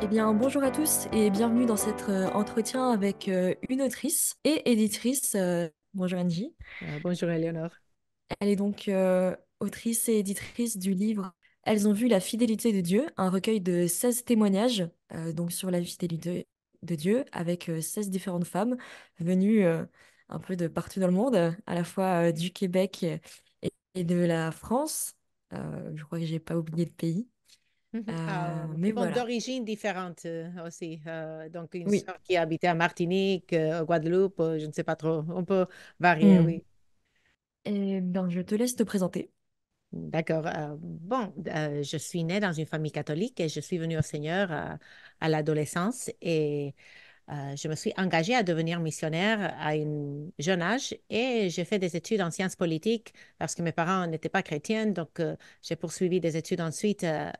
Eh bien, bonjour à tous et bienvenue dans cet euh, entretien avec euh, une autrice et éditrice. Euh, bonjour Angie. bonjour Eleonore. Elle est donc autrice et éditrice du livre Elles ont vu la fidélité de Dieu, un recueil de 16 témoignages donc sur la fidélité de Dieu avec 16 différentes femmes venues un peu de partout dans le monde, à la fois du Québec et, de la France. je crois que j'ai pas oublié le pays. Mmh ah, euh, mais bon, D'origine différente euh, aussi. Euh, donc, une oui. soeur qui habitait à Martinique, euh, Guadeloupe, je ne sais pas trop. On peut varier, mmh. oui. et eh donc ben, je te laisse te présenter. D'accord. bon, je suis née dans une famille catholique et je suis venue au Seigneur à, à l'adolescence. Et euh, je me suis engagée à devenir missionnaire à un jeune âge et j'ai fait des études en sciences politiques parce que mes parents n'étaient pas chrétiens. Donc, euh, j'ai poursuivi des études ensuite, euh,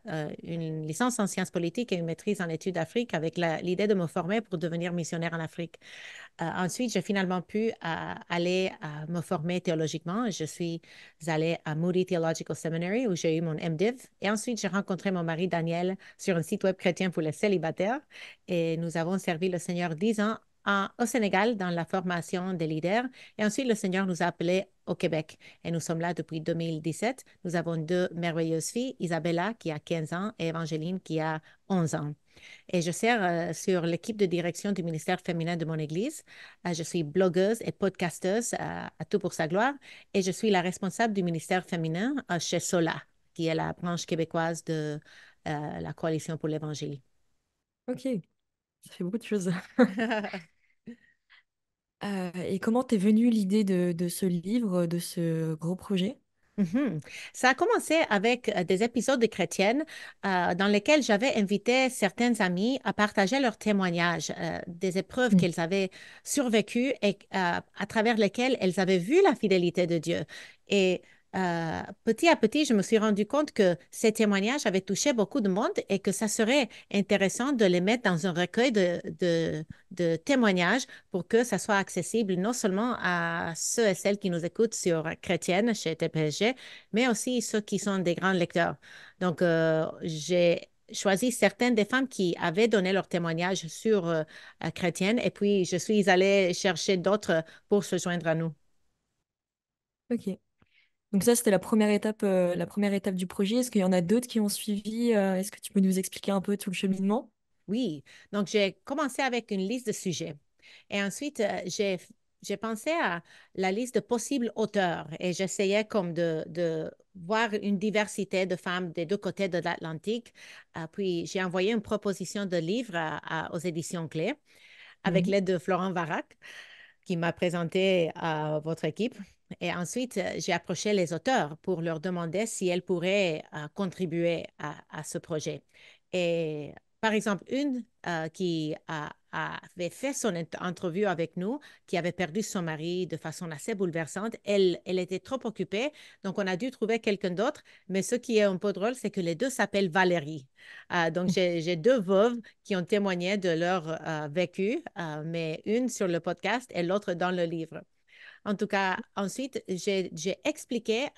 une licence en sciences politiques et une maîtrise en études d'Afrique avec l'idée de me former pour devenir missionnaire en Afrique. Euh, ensuite, j'ai finalement pu euh, aller euh, me former théologiquement. Je suis allée à Moody Theological Seminary où j'ai eu mon MDiv. Et ensuite, j'ai rencontré mon mari Daniel sur un site web chrétien pour les célibataires. Et nous avons servi le Seigneur dix ans au Sénégal dans la formation des leaders. Et ensuite, le Seigneur nous a appelés au Québec. Et nous sommes là depuis 2017. Nous avons deux merveilleuses filles, Isabella qui a 15 ans et Evangeline qui a 11 ans et je sers euh, sur l'équipe de direction du ministère féminin de mon Église. Euh, je suis blogueuse et podcasteuse euh, à, Tout pour sa gloire et je suis la responsable du ministère féminin chez Sola, qui est la branche québécoise de la Coalition pour l'Évangile. OK. Ça fait beaucoup de choses. et comment t'es venue l'idée de, ce livre, de ce gros projet Mhm. Ça a commencé avec euh, des épisodes de chrétiennes euh, dans lesquels j'avais invité certaines amies à partager leurs témoignages euh, des épreuves qu'ils mm. qu'elles avaient survécues et à travers lesquelles elles avaient vu la fidélité de Dieu. Et euh, petit à petit, je me suis rendu compte que ces témoignages avaient touché beaucoup de monde et que ça serait intéressant de les mettre dans un recueil de, témoignages pour que ça soit accessible non seulement à ceux et celles qui nous écoutent sur Chrétienne chez TPG, mais aussi ceux qui sont des grands lecteurs. Donc, euh, j'ai choisi certaines des femmes qui avaient donné leur témoignage sur euh, Chrétienne et puis je suis allée chercher d'autres pour se joindre à nous. OK. Donc ça, c'était la première étape, euh, la première étape du projet. Est-ce qu'il y en a d'autres qui ont suivi? Euh, est-ce que tu peux nous expliquer un peu tout le cheminement? Oui. Donc, j'ai commencé avec une liste de sujets. Et ensuite, euh, j'ai, pensé à la liste de possibles auteurs et j'essayais comme de, voir une diversité de femmes des deux côtés de l'Atlantique. puis, j'ai envoyé une proposition de livre aux éditions Clés avec mhm. l'aide de Florent Varac qui m'a présenté à votre équipe. Et ensuite, euh, j'ai approché les auteurs pour leur demander si elles pourraient euh, contribuer à, ce projet. Et par exemple, une euh, qui avait fait son entrevue avec nous, qui avait perdu son mari de façon assez bouleversante, elle, était trop occupée, donc on a dû trouver quelqu'un d'autre. Mais ce qui est un peu drôle, c'est que les deux s'appellent Valérie. donc j'ai deux veuves qui ont témoigné de leur vécu, mais une sur le podcast et l'autre dans le livre. En tout cas, ensuite, j'ai expliqué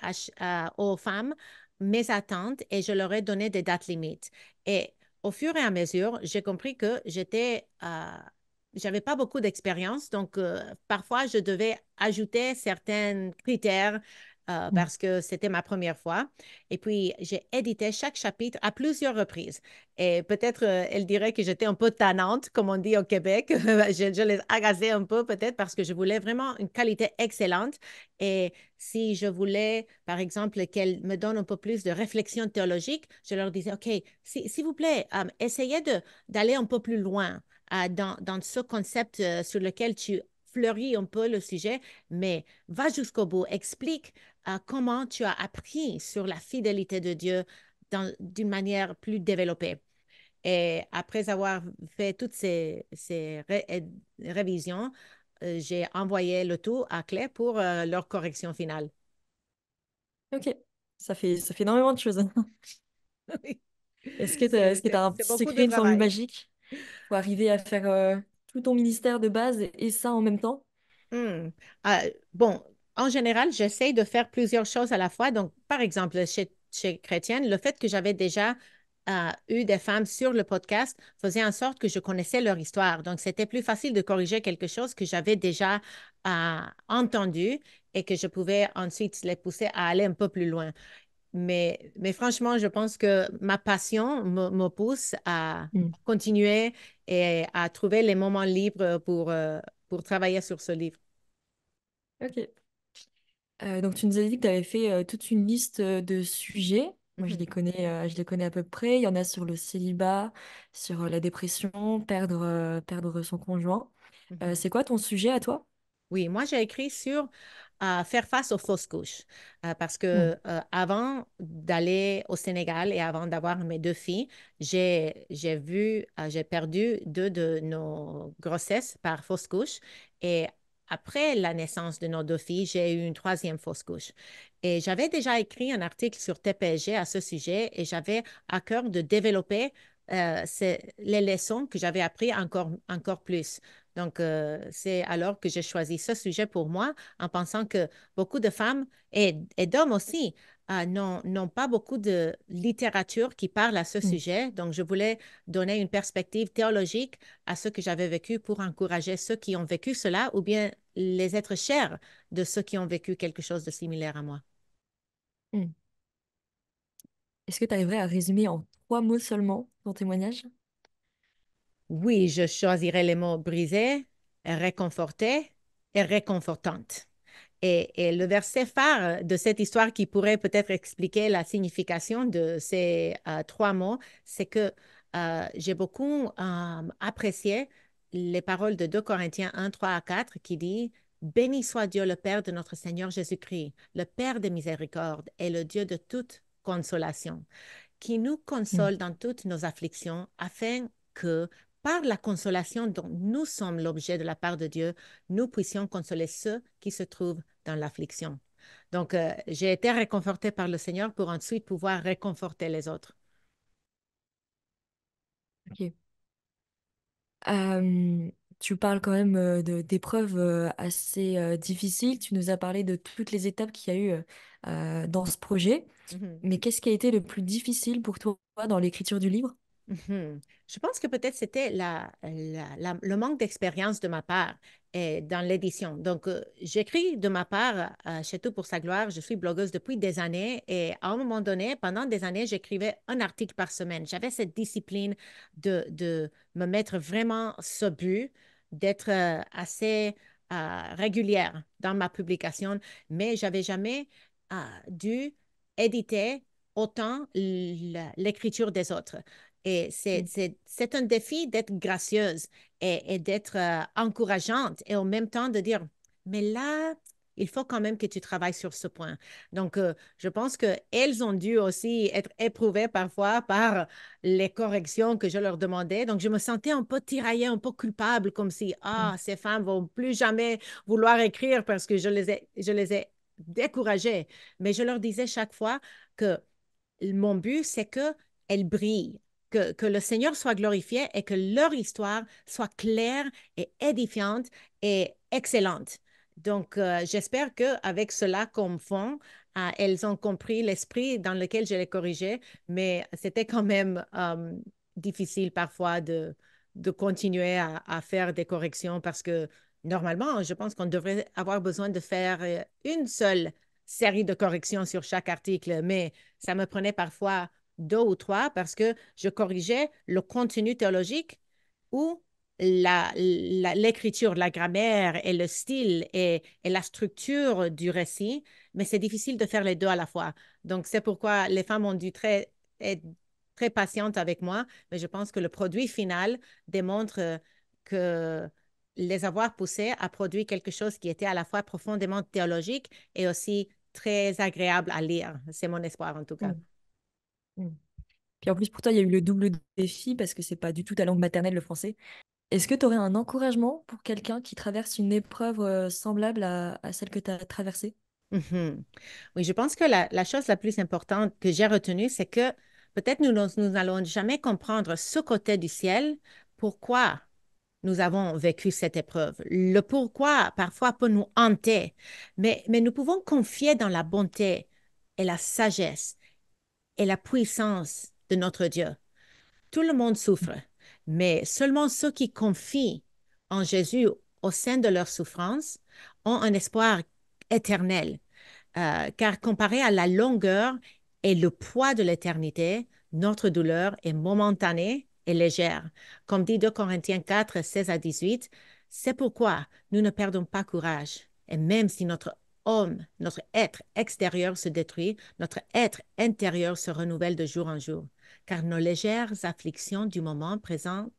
aux femmes mes attentes et je leur ai donné des dates limites. Et au fur et à mesure, j'ai compris que j'étais, euh, j'avais pas beaucoup d'expérience, donc euh, parfois je devais ajouter certains critères euh, mm. parce que c'était ma première fois. Et puis, j'ai édité chaque chapitre à plusieurs reprises. Et peut-être, euh, elle dirait que j'étais un peu tannante, comme on dit au Québec. je, les agacais un peu, peut-être, parce que je voulais vraiment une qualité excellente. Et si je voulais, par exemple, qu'elle me donne un peu plus de réflexion théologique, je leur disais, OK, s'il vous plaît, euh, essayez d'aller un peu plus loin. Dans, dans, ce concept sur lequel tu fleurit un peu le sujet, mais va jusqu'au bout. Explique euh, comment tu as appris sur la fidélité de Dieu d'une manière plus développée. Et après avoir fait toutes ces, euh, révisions, euh, j'ai envoyé le tout à Claire pour leur correction finale. OK. Ça fait, ça fait énormément de choses. Hein. Est-ce que tu as, est, un secret, une formule magique pour arriver à faire tout ton ministère de base et ça en même temps? Hmm. Ah, bon, en général, j'essaie de faire plusieurs choses à la fois. Donc, par exemple, chez, chez Chrétienne, le fait que j'avais déjà euh, eu des femmes sur le podcast faisait en sorte que je connaissais leur histoire. Donc, c'était plus facile de corriger quelque chose que j'avais déjà euh, entendu et que je pouvais ensuite les pousser à aller un peu plus loin. Mais, mais franchement, je pense que ma passion me, pousse à hmm. continuer et à trouver les moments libres pour, euh, pour travailler sur ce livre. OK. Euh, donc, tu nous as dit que tu avais fait euh, toute une liste de sujets. Moi, je les mhm. connais, je les connais à peu près. Il y en a sur le célibat, sur la dépression, perdre, perdre son conjoint. Mhm. c'est quoi ton sujet à toi? Oui, moi j'ai écrit sur à faire face aux fausses couches. Euh, parce que hmm. euh, avant d'aller au Sénégal et avant d'avoir mes deux filles, j'ai vu, euh, j'ai perdu deux de nos grossesses par fausses couches. Et après la naissance de nos deux filles, j'ai eu une troisième fausse couche. Et j'avais déjà écrit un article sur TPG à ce sujet et j'avais à cœur de développer les leçons que j'avais apprises encore, encore plus donc, euh, c'est alors que j'ai choisi ce sujet pour moi en pensant que beaucoup de femmes et, d'hommes aussi euh, n'ont pas beaucoup de littérature qui parle à ce mmh. sujet. Donc, je voulais donner une perspective théologique à ce que j'avais vécu pour encourager ceux qui ont vécu cela ou bien les êtres chers de ceux qui ont vécu quelque chose de similaire à moi. Mmh. Est-ce que tu arriverais à résumer en trois mots seulement ton témoignage oui, je choisirais les mots brisé, réconforté et réconfortante. Et, le verset phare de cette histoire qui pourrait peut-être expliquer la signification de ces euh, trois mots, c'est que euh, j'ai beaucoup euh, apprécié les paroles de 2 Corinthiens 1, 3 à 4 qui dit Béni soit Dieu le Père de notre Seigneur Jésus-Christ, le Père des miséricorde et le Dieu de toute consolation, qui nous console mmh. dans toutes nos afflictions afin que par la consolation dont nous sommes l'objet de la part de Dieu, nous puissions consoler ceux qui se trouvent dans l'affliction. Donc, euh, j'ai été réconfortée par le Seigneur pour ensuite pouvoir réconforter les autres. Ok. Euh, tu parles quand même euh, d'épreuves assez difficiles. Tu nous as parlé de toutes les étapes qu'il y a eu dans ce projet. Mm-hmm. Mais qu'est-ce qui a été le plus difficile pour toi dans l'écriture du livre je pense que peut-être c'était euh, le manque d'expérience de ma part euh, dans l'édition. Donc, euh, j'écris de ma part chez Tout pour sa gloire. Je suis blogueuse depuis des années et à un moment donné, pendant des années, j'écrivais un article par semaine. J'avais cette discipline de, me mettre vraiment ce but, d'être assez régulière dans ma publication, mais j'avais jamais dû éditer autant l'écriture des autres. Et mm. c'est, un défi d'être gracieuse et, d'être euh, encourageante et en même temps de dire, mais là, il faut quand même que tu travailles sur ce point. Donc, euh, je pense qu'elles ont dû aussi être éprouvées parfois par les corrections que je leur demandais. Donc, je me sentais un peu tiraillée, un peu culpable, comme si, ah, mm. ces femmes vont plus jamais vouloir écrire parce que je les ai, je les ai découragées. Mais je leur disais chaque fois que mon but, c'est qu'elles brillent que, le Seigneur soit glorifié et que leur histoire soit claire et édifiante et excellente. Donc, euh, j'espère qu'avec cela comme fond, euh, elles ont compris l'esprit dans lequel je les corrigeais, mais c'était quand même euh, difficile parfois de, de continuer à, faire des corrections parce que normalement, je pense qu'on devrait avoir besoin de faire une seule série de corrections sur chaque article, mais ça me prenait parfois deux ou trois parce que je corrigeais le contenu théologique ou l'écriture, la, la, grammaire et le style et, la structure du récit, mais c'est difficile de faire les deux à la fois. Donc, c'est pourquoi les femmes ont dû très, être très patientes avec moi, mais je pense que le produit final démontre euh, que les avoir poussées a produit quelque chose qui était à la fois profondément théologique et aussi très agréable à lire. C'est mon espoir en tout cas. Mm. Puis en plus, pour toi, il y a eu le double défi parce que c'est pas du tout ta langue maternelle, le français. Est-ce que tu aurais un encouragement pour quelqu'un qui traverse une épreuve euh, semblable à, celle que tu as traversée? Mmh oui, je pense que la, chose la plus importante que j'ai retenue, c'est que peut-être nous, nous n'allons jamais comprendre ce côté du ciel, pourquoi nous avons vécu cette épreuve. Le pourquoi parfois peut nous hanter, mais nous pouvons confier dans la bonté et la sagesse la puissance de notre Dieu. Tout le monde souffre, mais seulement ceux qui confient en Jésus au sein de leur souffrances ont un espoir éternel, euh, car comparé à la longueur et le poids de l'éternité, notre douleur est momentanée et légère. Comme dit 2 Corinthiens 4, 16 à 18, c'est pourquoi nous ne perdons pas courage. Et même si notre homme, notre être extérieur se détruit, notre être intérieur se renouvelle de jour en jour, car nos légères afflictions du moment présent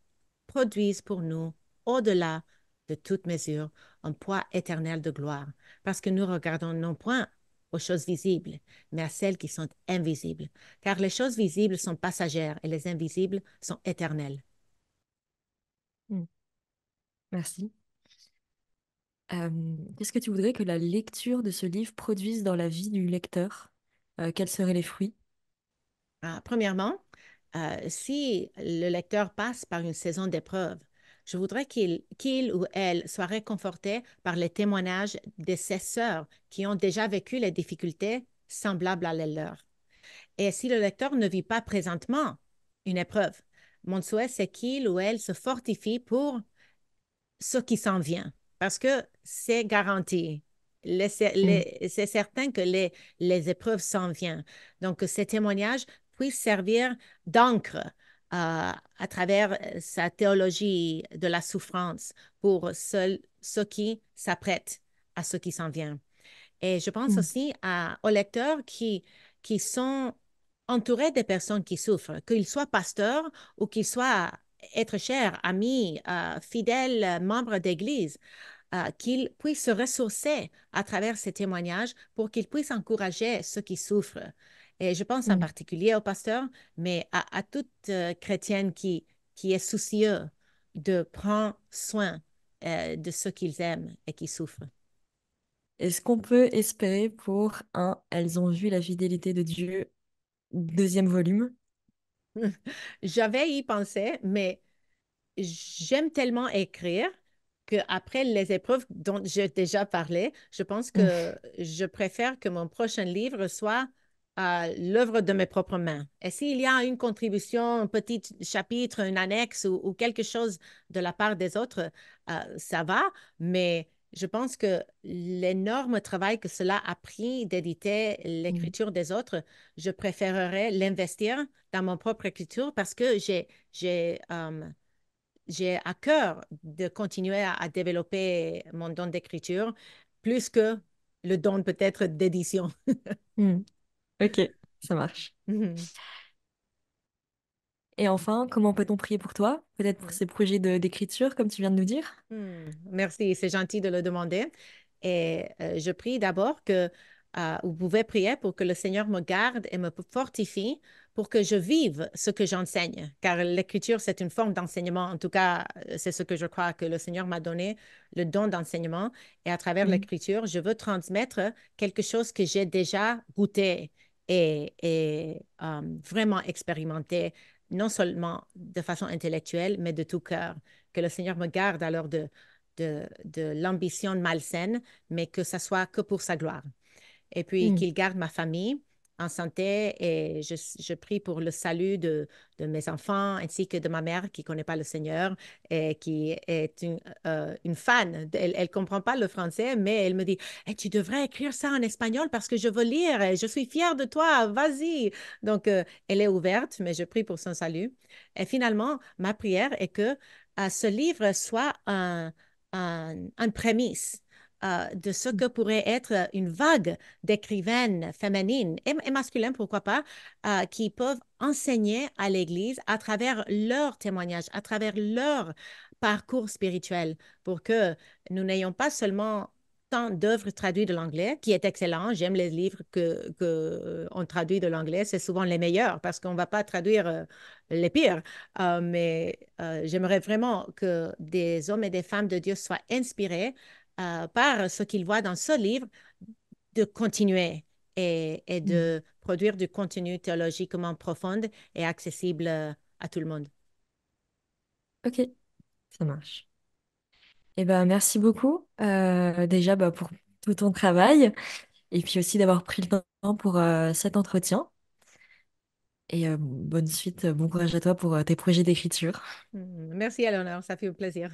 produisent pour nous, au-delà de toute mesure, un poids éternel de gloire, parce que nous regardons non point aux choses visibles, mais à celles qui sont invisibles, car les choses visibles sont passagères et les invisibles sont éternelles. Hmm. Merci qu'est-ce que tu voudrais que la lecture de ce livre produise dans la vie du lecteur? Euh, quels seraient les fruits? Ah, premièrement, euh, si le lecteur passe par une saison d'épreuves, je voudrais qu'il qu'il ou elle soit réconforté par les témoignages de ses sœurs qui ont déjà vécu les difficultés semblables à les leurs. Et si le lecteur ne vit pas présentement une épreuve, mon souhait, c'est qu'il ou elle se fortifie pour ce qui s'en vient parce que c'est garanti. Mm. C'est certain que les, les épreuves s'en viennent. Donc, que ces témoignages puissent servir d'encre euh, à travers euh, sa théologie de la souffrance pour ceux, qui s'apprêtent à ce qui s'en vient. Et je pense mm. aussi aux lecteurs qui, qui sont entourés des personnes qui souffrent, qu'ils soient pasteurs ou qu'ils soient être cher, amis, euh, fidèles, euh, membres d'Église, euh, qu'ils puissent se ressourcer à travers ces témoignages pour qu'ils puissent encourager ceux qui souffrent. Et je pense en particulier au pasteur, mais à, toute chrétienne qui, qui est soucieuse de prendre soin de ceux qu'ils aiment et qui souffrent. Est-ce qu'on peut espérer pour un Elles ont vu la fidélité de Dieu, deuxième volume J'avais y pensé, mais j'aime tellement écrire que après les épreuves dont j'ai déjà parlé, je pense que je préfère que mon prochain livre soit l'œuvre de mes propres mains. Et s'il y a une contribution, un petit chapitre, une annexe ou, quelque chose de la part des autres, euh, ça va, mais je pense que l'énorme travail que cela a pris d'éditer mmh. l'écriture des autres, je préférerais l'investir dans mon propre écriture parce que j'ai, j'ai, euh, j'ai à cœur de continuer à, développer mon don d'écriture plus que le don peut-être d'édition. Mmh. OK, ça marche. Mmh. Et enfin, comment peut-on prier pour toi, peut-être pour ces mmh. projets d'écriture, comme tu viens de nous dire mmh. Merci, c'est gentil de le demander. Et euh, je prie d'abord que euh, vous pouvez prier pour que le Seigneur me garde et me fortifie pour que je vive ce que j'enseigne, car l'écriture, c'est une forme d'enseignement. En tout cas, euh, c'est ce que je crois que le Seigneur m'a donné, le don d'enseignement. Et à travers mmh. l'écriture, je veux transmettre quelque chose que j'ai déjà goûté et, vraiment expérimenté non seulement de façon intellectuelle, mais de tout cœur. Que le Seigneur me garde alors de, de, de l'ambition malsaine, mais que ça soit que pour sa gloire. Et puis mm. qu'il garde ma famille en santé et je, prie pour le salut de, mes enfants ainsi que de ma mère qui ne connaît pas le Seigneur et qui est une, euh, fan. Elle ne comprend pas le français, mais elle me dit eh, Tu devrais écrire ça en espagnol parce que je veux lire et je suis fière de toi, vas-y. Donc, euh, elle est ouverte, mais je prie pour son salut. Et finalement, ma prière est que euh, ce livre soit un, prémisse euh, de ce que pourrait être une vague d'écrivaines féminines et, masculines, pourquoi pas, euh, qui peuvent enseigner à l'Église à travers leurs témoignages, à travers leur parcours spirituel, pour que nous n'ayons pas seulement tant d'œuvres traduites de l'anglais, qui est excellent. J'aime les livres qu'on euh, traduit de l'anglais. C'est souvent les meilleurs parce qu'on ne va pas traduire les pires. mais j'aimerais vraiment que des hommes et des femmes de Dieu soient inspirés euh, par ce qu'il voit dans ce livre, de continuer et, de mm. produire du contenu théologiquement profond et accessible euh, à tout le monde. Ok, ça marche. et eh ben, merci beaucoup euh, déjà bah, pour tout ton travail et puis aussi d'avoir pris le temps pour cet entretien. Et bonne suite, bon courage à toi pour tes projets d'écriture. Mm, merci Eleonore, ça fait plaisir.